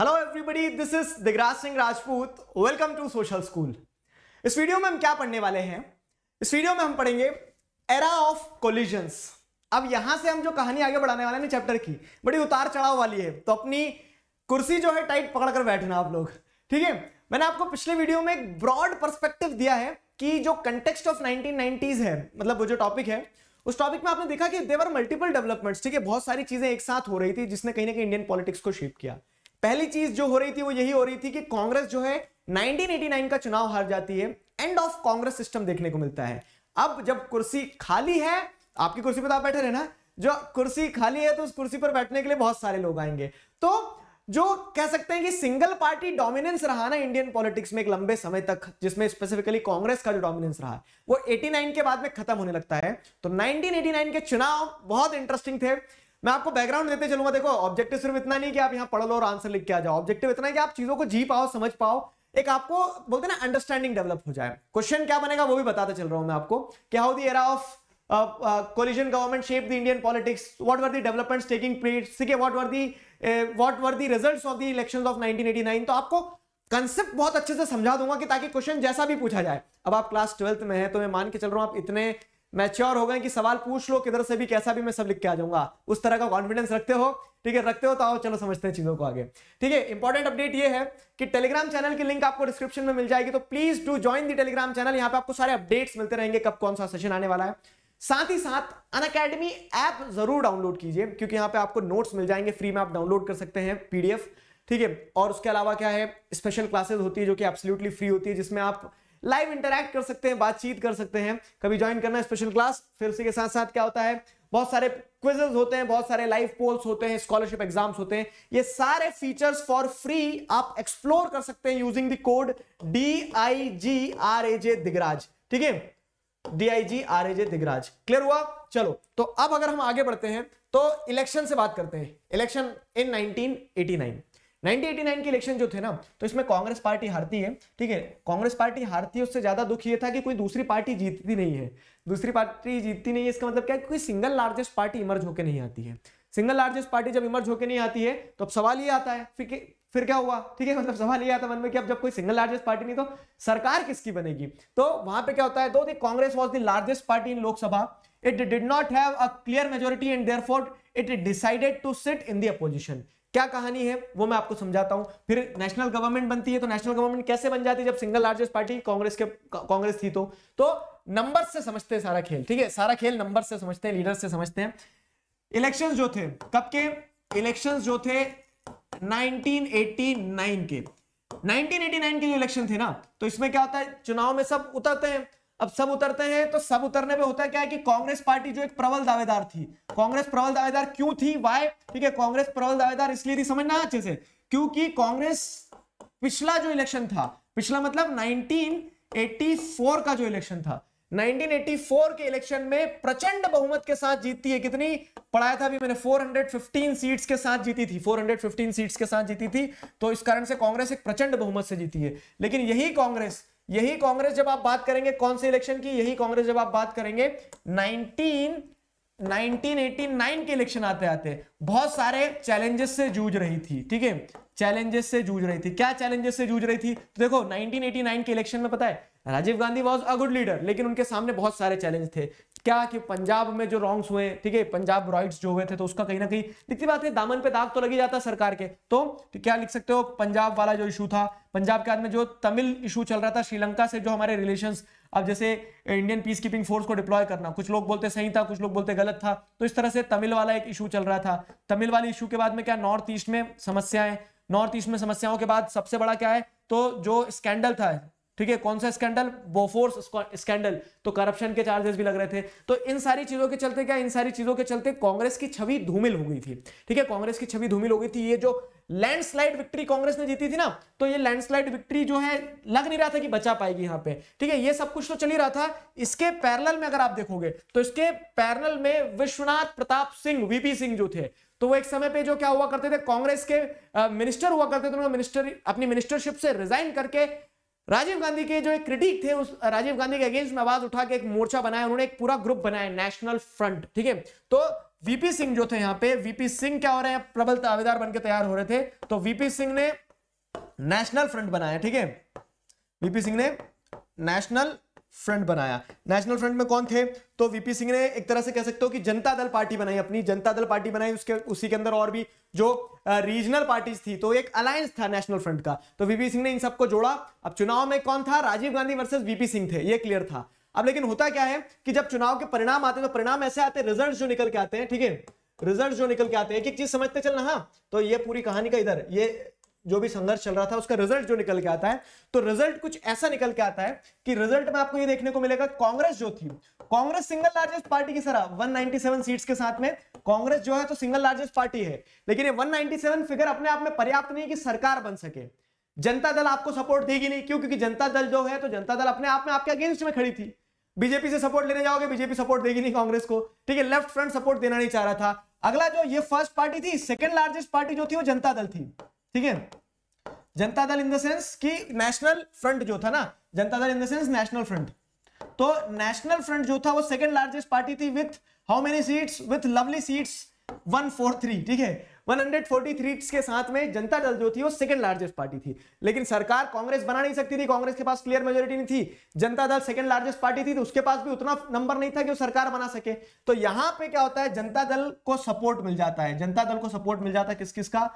hello everybody this is Digraj Singh Rajput welcome to social school इस video में हम क्या पढ़ने वाले हैं इस वीडियो में हम पढ़ेंगे एरा ऑफ कोलिजन्स अब यहां से हम जो कहानी आगे बढ़ाने वाले हैं चैप्टर की बड़ी उतार चढ़ाव वाली है तो अपनी कुर्सी जो है टाइट पकड़कर बैठना आप लोग ठीक है मैंने आपको पिछले वीडियो में एक ब्रॉड परस्पेक्टिव दिया है कि जो कंटेक्स्ट ऑफ नाइनटीन है मतलब वो जो टॉपिक है उस टॉपिक में आपने देखा कि देवर मल्टीपल डेवलपमेंट्स ठीक है बहुत सारी चीजें एक साथ हो रही थी जिसने कहीं ना कहीं इंडियन पॉलिटिक्स को शेप किया पहली चीज जो हो रही थी वो यही हो रही थी कि कांग्रेस जो है 1989 का चुनाव हार जाती है एंड ऑफ कांग्रेस सिस्टम देखने को मिलता है अब जब कुर्सी खाली है आपकी कुर्सी पर तो आप बैठे रहे ना जो कुर्सी खाली है तो उस कुर्सी पर बैठने के लिए बहुत सारे लोग आएंगे तो जो कह सकते हैं कि सिंगल पार्टी डोमिनेंस रहा ना इंडियन पॉलिटिक्स में एक लंबे समय तक जिसमें स्पेसिफिकली कांग्रेस का जो डोमिनेंस रहा वो 89 के बाद में खत्म होने लगता है तो 1989 के चुनाव बहुत इंटरेस्टिंग थे मैं आपको बैकग्राउंड देते चलूंगा देखो ऑब्जेक्टिव सिर्फ इतना नहीं कि आप यहाँ पढ़ लो और आंसर लिख के आ जाओ ऑब्जेक्टिव इतना है कि आप चीजों को जी पाओ समझ पाओ एक आपको बोलते हैं ना अंडरस्टैंडिंग डेवलप हो जाए क्वेश्चन क्या बनेगा वो भी बताते चल रहा हूं मैं आपको कि how the era of coalition government shape the Indian politics what were the development taking place ठीक were the what were the result of the election of nineteen तो आपको कंसेप्ट बहुत अच्छे से समझा दूंगा कि ताकि क्वेश्चन जैसा भी पूछा जाए अब आप क्लास ट्वेल्थ में है तो मैं मान के चल रहा हूं आप इतने मैच्योर हो गए कि सवाल पूछ लो किधर से भी कैसा भी मैं सब लिख के आ जाऊंगा उस तरह का कॉन्फिडेंस रखते हो ठीक है रखते हो तो आओ चलो समझते हैं चीजों को आगे ठीक है इंपॉर्टेंट अपडेट ये है कि टेलीग्राम चैनल की लिंक आपको डिस्क्रिप्शन में मिल जाएगी तो please do join the Telegram channel यहाँ पे आपको सारे अपडेट्स मिलते रहेंगे कब कौन सा सेशन आने वाला है साथ ही साथ अन अकेडमी ऐप जरूर डाउनलोड कीजिए क्योंकि यहाँ पे आपको नोट्स मिल जाएंगे फ्री में आप डाउनलोड कर सकते हैं पीडीएफ ठीक है और उसके अलावा क्या है स्पेशल क्लासेस होती है जो कि एब्सोल्युटली फ्री होती है जिसमें आप लाइव इंटरेक्ट कर सकते हैं बातचीत कर सकते हैं कभी ज्वाइन करना स्पेशल क्लास फिर उसी के साथ साथ क्या होता है बहुत सारे क्विजेज होते हैं बहुत सारे लाइव पोल्स होते हैं स्कॉलरशिप एग्जाम्स होते हैं ये सारे फीचर्स फॉर फ्री आप एक्सप्लोर कर सकते हैं using the code D I G R A J Digraj ठीक है D I G R A J Digraj clear हुआ चलो तो अब अगर हम आगे बढ़ते हैं तो इलेक्शन से बात करते हैं इलेक्शन इन नाइनटीन 1989 के इलेक्शन जो थे ना तो इसमें कांग्रेस पार्टी हारती है ठीक है कांग्रेस पार्टी हारती है उससे ज्यादा दुख ये था कि कोई दूसरी पार्टी जीतती नहीं है दूसरी पार्टी जीतती नहीं है इसका मतलब क्या है कोई सिंगल लार्जेस्ट पार्टी इमर्ज होकर नहीं आती है सिंगल लार्जेस्ट पार्टी जब इमर्ज होकर नहीं आती है तो अब सवाल ये आता है फिर फिर क्या हुआ ठीक है मतलब सवाल ये आता मन में कि अब जब कोई सिंगल लार्जेस्ट पार्टी नहीं तो सरकार किसकी बनेगी तो वहां पे क्या होता है though the Congress was the largest party in Lok Sabha it did not have a clear majority and therefore it decided to sit in the opposition क्या कहानी है वो मैं आपको समझाता हूं फिर नेशनल गवर्नमेंट बनती है तो नेशनल गवर्नमेंट कैसे बन जाती है जब सिंगल लार्जेस्ट पार्टी कांग्रेस के कांग्रेस थी तो तो नंबर से समझते हैं सारा खेल ठीक है सारा खेल नंबर से समझते हैं लीडर से समझते हैं इलेक्शंस जो थे कब के इलेक्शन जो थे नाइनटीन के नाइनटीन के जो इलेक्शन थे ना तो इसमें क्या होता है चुनाव में सब उतरते हैं अब सब उतरते हैं तो सब उतरने में होता है क्या है कि कांग्रेस पार्टी जो एक प्रबल दावेदार थी कांग्रेस प्रबल दावेदार क्यों थी वाई ठीक है कांग्रेस प्रबल दावेदार इसलिए थी समझना अच्छे से क्योंकि कांग्रेस पिछला जो इलेक्शन था पिछला मतलब 1984 का जो इलेक्शन था 1984 के इलेक्शन में प्रचंड बहुमत के साथ जीतती है कितनी पढ़ाया था अभी मैंने 415 सीट्स के साथ जीती थी 415 सीट्स के साथ जीती थी तो इस कारण से कांग्रेस एक प्रचंड बहुमत से जीती है लेकिन यही कांग्रेस यही कांग्रेस जब आप बात करेंगे कौन से इलेक्शन की यही कांग्रेस जब आप बात करेंगे 19 1989 के इलेक्शन आते आते बहुत सारे चैलेंजेस से जूझ रही थी ठीक है चैलेंजेस से जूझ रही थी क्या चैलेंजेस से जूझ रही थी तो देखो 1989 के इलेक्शन में पता है Rajiv Gandhi was a good leader लेकिन उनके सामने बहुत सारे चैलेंज थे क्या कि पंजाब में जो रॉन्ग्स हुए ठीक है पंजाब रॉइट्स जो हुए थे तो उसका कहीं ना कहीं दिखती बात है दामन पे दाग तो लगी जाता सरकार के तो, तो क्या लिख सकते हो पंजाब वाला जो इशू था पंजाब के आदमी जो तमिल इशू चल रहा था श्रीलंका से जो हमारे रिलेशन अब जैसे इंडियन पीस कीपिंग फोर्स को डिप्लॉय करना कुछ लोग बोलते सही था कुछ लोग बोलते गलत था तो इस तरह से तमिल वाला एक इशू चल रहा था तमिल वाले इशू के बाद में क्या नॉर्थ ईस्ट में समस्याएं नॉर्थ ईस्ट में समस्याओं के बाद सबसे बड़ा क्या है तो जो स्कैंडल था ठीक है कौन सा स्कैंडल बोफोर्स स्कैंडल तो करप्शन के चार्जेस भी लग रहे थे तो इन सारी चीजों के चलते क्या इन सारी चीजों के चलते कांग्रेस की छवि धूमिल हो गई थी ठीक है कांग्रेस की छवि धूमिल हो गई थी ये जो लैंडस्लाइड विक्ट्री कांग्रेस ने जीती थी ना तो ये लैंडस्लाइड विक्ट्री जो है लग नहीं रहा था कि बचा पाएगी यहां पे ठीक है ये सब कुछ तो चल ही रहा था इसके पैरल में अगर आप देखोगे तो इसके पैरल में विश्वनाथ प्रताप सिंह वीपी सिंह जो थे तो वो एक समय पे जो क्या हुआ करते थे कांग्रेस के मिनिस्टर हुआ करते थे उन्होंने मिनिस्टर अपनी मिनिस्टरशिप से रिजाइन करके राजीव गांधी के जो एक क्रिटिक थे उस राजीव गांधी के अगेंस्ट में आवाज उठा के एक मोर्चा बनाया उन्होंने एक पूरा ग्रुप बनाया नेशनल फ्रंट ठीक है तो वीपी सिंह जो थे यहां पे वीपी सिंह क्या हो रहे हैं प्रबल दावेदार बनकर तैयार हो रहे थे तो वीपी सिंह ने नेशनल फ्रंट बनाया ठीक है वीपी सिंह ने नेशनल फ्रंट बनाया नेशनल फ्रंट में कौन थे तो वीपी सिंह ने एक तरह से कह सकते हो कि जनता दल पार्टी बनाई अपनी जनता दल पार्टी बनाई उसके उसी के अंदर और भी जो रीजनल पार्टीज थी तो एक अलायंस था नेशनल फ्रंट का तो वीपी सिंह ने इन सबको जोड़ा अब चुनाव में कौन था राजीव गांधी वर्सेज वीपी सिंह थे ये क्लियर था अब लेकिन होता क्या है कि जब चुनाव के परिणाम आते हैं तो परिणाम ऐसे आते हैं रिजल्ट जो निकल के आते हैं ठीक है रिजल्ट जो निकल के आते हैं एक एक चीज समझते चलना हाँ तो ये पूरी कहानी का इधर ये जो भी संघर्ष चल रहा था उसका रिजल्ट जो निकल के आता है तो रिजल्ट कुछ ऐसा निकल के आता है कि रिजल्ट में आपको ये देखने को मिलेगा कांग्रेस जो थी कांग्रेस सिंगल लार्जेस्ट पार्टी की सरा 197 सीट्स के साथ में कांग्रेस जो है तो सिंगल लार्जेस्ट पार्टी है लेकिन ये 197 फिगर अपने आप में पर्याप्त नहीं कि सरकार बन सके जनता दल आपको सपोर्ट देगी नहीं क्यों क्योंकि जनता दल जो है तो जनता दल अपने आप में आपके अगेंस्ट में खड़ी थी बीजेपी से सपोर्ट लेने जाओगे बीजेपी सपोर्ट देगी नहीं कांग्रेस को ठीक है लेफ्ट फ्रंट सपोर्ट देना नहीं चाह रहा था अगला जो ये फर्स्ट पार्टी थी सेकेंड लार्जेस्ट पार्टी जो थी वो जनता दल थी ठीक है Janata Dal in the sense national front जो था ना Janata Dal in the sense national front तो नेशनल फ्रंट जो था वो सेकंड लार्जेस्ट पार्टी थी with how many seats with lovely seats 143 ठीक है 143 के साथ में जनता दल जो थी वो सेकंड लार्जेस्ट पार्टी थी लेकिन सरकार कांग्रेस बना नहीं सकती थी कांग्रेस के पास क्लियर मेजोरिटी नहीं थी जनता दल सेकंड लार्जेस्ट पार्टी थी तो उसके पास भी उतना नंबर नहीं था कि वो सरकार बना सके तो यहां पे क्या होता है जनता दल को सपोर्ट मिल जाता है जनता दल को सपोर्ट मिल जाता है किस किस का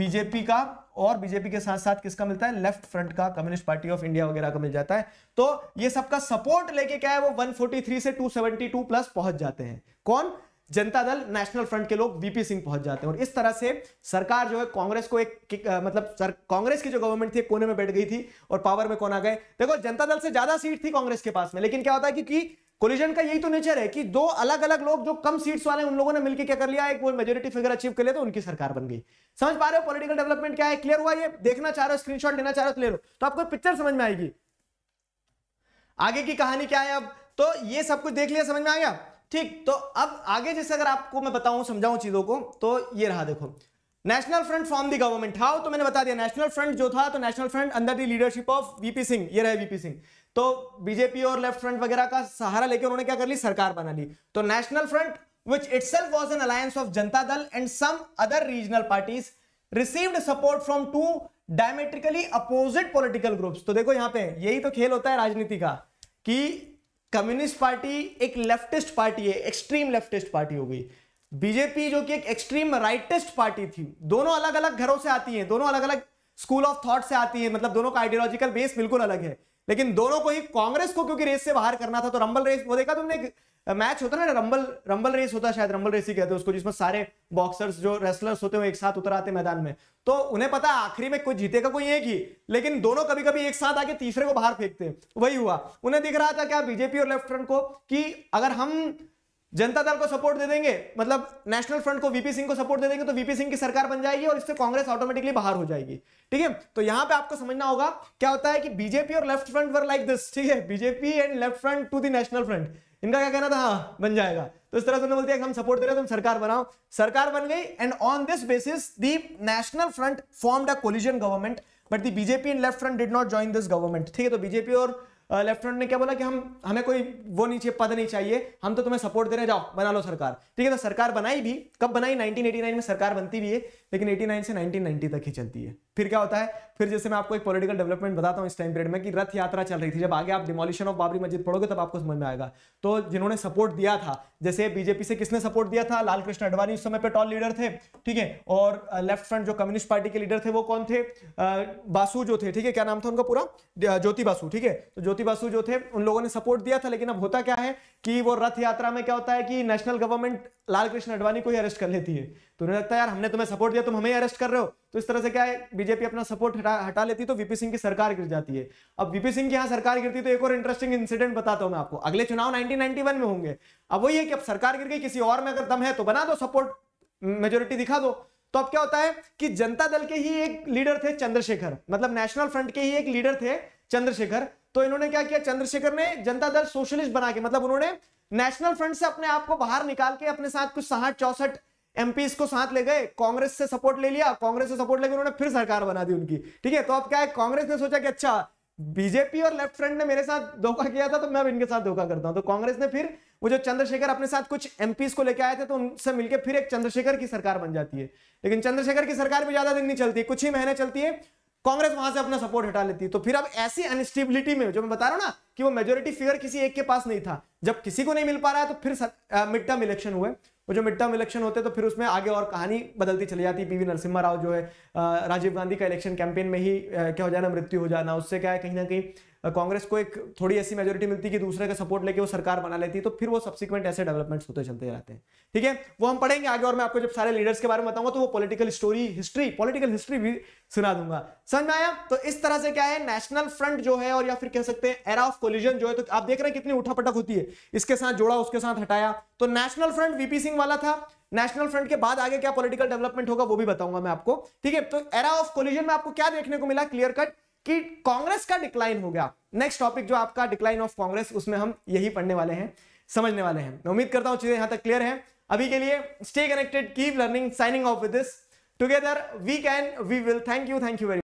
बीजेपी का और बीजेपी के साथ साथ किसका मिलता है लेफ्ट फ्रंट का कम्युनिस्ट पार्टी ऑफ इंडिया वगैरह का मिल जाता है तो ये सबका सपोर्ट लेके क्या है वो 143 से 272 प्लस पहुंच जाते हैं कौन जनता दल नेशनल फ्रंट के लोग वीपी सिंह पहुंच जाते हैं और इस तरह से सरकार जो है कांग्रेस को एक आ, मतलब सर कांग्रेस की जो गवर्नमेंट थी कोने में बैठ गई थी और पावर में कौन आ गए देखो जनता दल से ज्यादा सीट थी कांग्रेस के पास में लेकिन क्या होता है क्योंकि कोलिजन का यही तो नेचर है कि दो अलग अलग लोग जो कम सीट्स वाले उन लोगों ने मिलकर क्या कर लिया एक वो मेजोरिटी फिगर अचीव कर लिया तो उनकी सरकार बन गई समझ पा रहे हो पॉलिटिकल डेवलपमेंट क्या है क्लियर हुआ ये देखना चाह रहे हो स्क्रीनशॉट लेना चाह रहे हो तो ले लो तो आपको पिक्चर समझ में आएगी आगे की कहानी क्या है अब तो ये सब कुछ देख लिया समझ में आ गया ठीक तो अब आगे जैसे अगर आपको मैं बताऊं समझाऊं चीजों को तो ये रहा देखो national front from the government how तो मैंने बता दिया नेशनल फ्रंट जो था तो national front under the leadership of VP Singh ये रहे वीपी सिंह तो बीजेपी और लेफ्ट फ्रंट वगैरह का सहारा लेकर उन्होंने क्या कर ली सरकार बना ली तो national front itself was an alliance of Janata Dal and some other regional parties received support from two diametrically opposite political groups तो देखो यहां पर यही तो खेल होता है राजनीति का कि कम्युनिस्ट पार्टी एक लेफ्टिस्ट पार्टी है एक्सट्रीम लेफ्टिस्ट पार्टी हो गई बीजेपी जो कि एक एक्सट्रीम राइटिस्ट पार्टी थी दोनों अलग अलग घरों से आती है दोनों अलग अलग स्कूल ऑफ थॉट से आती है मतलब दोनों का आइडियोलॉजिकल बेस बिल्कुल अलग है लेकिन दोनों को ही कांग्रेस को क्योंकि रेस से बाहर करना था तो रंबल रेस वो देखा तुमने मैच होता ना रंबल रंबल रेस होता है शायद रंबल रेस ही कहते हैं उसको जिसमें सारे बॉक्सर्स जो रेसलर्स होते हैं एक साथ उतर आते मैदान में तो उन्हें पता आखिरी में कोई जीतेगा कोई एक ही लेकिन दोनों कभी कभी एक साथ आके तीसरे को बाहर फेंकते हैं वही हुआ उन्हें दिख रहा था क्या बीजेपी और लेफ्ट फ्रंट को कि अगर हम जनता दल को सपोर्ट दे देंगे मतलब नेशनल फ्रंट को वीपी सिंह को सपोर्ट दे देंगे तो वीपी सिंह की सरकार बन जाएगी और इससे कांग्रेस ऑटोमेटिकली बाहर हो जाएगी ठीक है तो यहां पे आपको समझना होगा क्या होता है कि बीजेपी और left front were like this ठीक है BJP and left front to the national front इनका क्या कहना था हाँ बन जाएगा तो इस तरह से बोलते हैं हम सपोर्ट दे रहे हो तुम सरकार बनाओ सरकार बन गई and on this basis the national front formed a coalition government but the BJP and left front did not join this government ठीक है तो बीजेपी और लेफ्टिनेंट ने क्या बोला कि हम हमें कोई वो नहीं चाहिए पद नहीं चाहिए हम तो तुम्हें सपोर्ट दे रहे जाओ बना लो सरकार ठीक है तो सरकार बनाई भी कब बनाई 1989 में सरकार बनती भी है लेकिन 89 से 1990 तक ही चलती है फिर क्या होता है फिर जैसे मैं आपको एक पॉलिटिकल डेवलपमेंट बताता हूँ इस टाइम पीरियड में कि रथ यात्रा चल रही थी जब आगे आप डिमोलिशन ऑफ बाबरी मस्जिद पढ़ोगे तब आपको समझ में आएगा तो जिन्होंने सपोर्ट दिया था जैसे बीजेपी से किसने सपोर्ट दिया था लाल कृष्ण अडवाणी उस समय पे टॉल लीडर थे ठीक है और लेफ्ट uh, फ्रंट जो कम्युनिस्ट पार्टी के लीडर थे वो कौन थे uh, बासु जो थे ठीक है क्या नाम था उनका पूरा uh, ज्योति बासु ठीक है तो ज्योति बासु जो थे उन लोगों ने सपोर्ट दिया था लेकिन अब होता क्या है कि वो रथ यात्रा में क्या होता है कि नेशनल गवर्नमेंट लाल कृष्ण अडवाणी को ही अरेस्ट कर लेती है तो उन्हें लगता है यार हमने तुम्हें सपोर्ट दिया तुम हमें अरेस्ट कर रहे हो तो इस तरह से क्या है बीजेपी अपना सपोर्ट हटा हटा लेती तो वीपी सिंह की सरकार गिर जाती है अब वीपी सिंह की यहाँ सरकार गिरती तो एक और इंटरेस्टिंग इंसिडेंट बताता हूँ मैं आपको अगले चुनाव नाइनटीन में होंगे अब वही है कि अब सरकार गिर गई किसी और में अगर दम है तो बना दो सपोर्ट मेजोरिटी दिखा दो तो अब क्या होता है कि जनता दल के ही एक लीडर थे चंद्रशेखर मतलब नेशनल फ्रंट के ही एक लीडर थे चंद्रशेखर तो इन्होंने क्या किया चंद्रशेखर ने जनता दल सोशलिस्ट बना के मतलब उन्होंने नेशनल फ्रंट से अपने आप को बाहर निकाल के अपने साथ कुछ साठ चौसठ एमपीस को साथ ले गए कांग्रेस से सपोर्ट ले लिया कांग्रेस से सपोर्ट लेकर उन्होंने फिर सरकार बना दी उनकी ठीक है तो अब क्या है कांग्रेस ने सोचा कि अच्छा बीजेपी और लेफ्ट फ्रंट ने मेरे साथ धोखा किया था तो मैं अब इनके साथ धोखा करता हूं तो कांग्रेस ने फिर वो जो चंद्रशेखर अपने साथ कुछ एमपीस को लेकर आए थे तो उनसे मिलकर फिर एक चंद्रशेखर की सरकार बन जाती है लेकिन चंद्रशेखर की सरकार भी ज्यादा दिन नहीं चलती कुछ ही महीने चलती है कांग्रेस वहां से अपना सपोर्ट हटा लेती है तो फिर अब ऐसी अनस्टेबिलिटी में जो मैं बता रहा हूं ना कि वो मेजोरिटी फिगर किसी एक के पास नहीं था जब किसी को नहीं मिल पा रहा है तो फिर मिड टर्म इलेक्शन हुए वो जो मिड टर्म इलेक्शन होते तो फिर उसमें आगे और कहानी बदलती चली जाती पीवी नरसिम्हा राव जो है राजीव गांधी का इलेक्शन कैंपेन में ही क्या हो जाना मृत्यु हो जाना उससे क्या है कहीं ना कहीं कांग्रेस को एक थोड़ी ऐसी मेजोरिटी मिलती कि दूसरे का सपोर्ट लेके वो सरकार बना लेती है तो फिर वो सब्सिक्वेंट ऐसे डेवलपमेंट्स होते चलते जाते हैं ठीक है वो हम पढ़ेंगे आगे और मैं आपको जब सारे लीडर्स के बारे में बताऊंगा तो वो political story history political history भी सुना दूंगा समझ में आया तो इस तरह से क्या है नेशनल फ्रंट जो है और या फिर कह सकते हैं एरा ऑफ कोलिजन जो है तो आप देख रहे हैं कितनी उठापटक होती है इसके साथ जोड़ा उसके साथ हटाया तो नेशनल फ्रंट वीपी सिंह वाला था नेशनल फ्रंट के बाद आगे क्या पॉलिटिकल डेवलपमेंट होगा वो भी बताऊंगा मैं आपको ठीक है तो एरा ऑफ कोलिजन में आपको क्या देखने को मिला क्लियर कट कि कांग्रेस का डिक्लाइन हो गया नेक्स्ट टॉपिक जो आपका डिक्लाइन ऑफ कांग्रेस उसमें हम यही पढ़ने वाले हैं समझने वाले हैं उम्मीद करता हूं चीजें यहां तक क्लियर है अभी के लिए stay connected keep learning signing off with this together we can we will thank you thank you very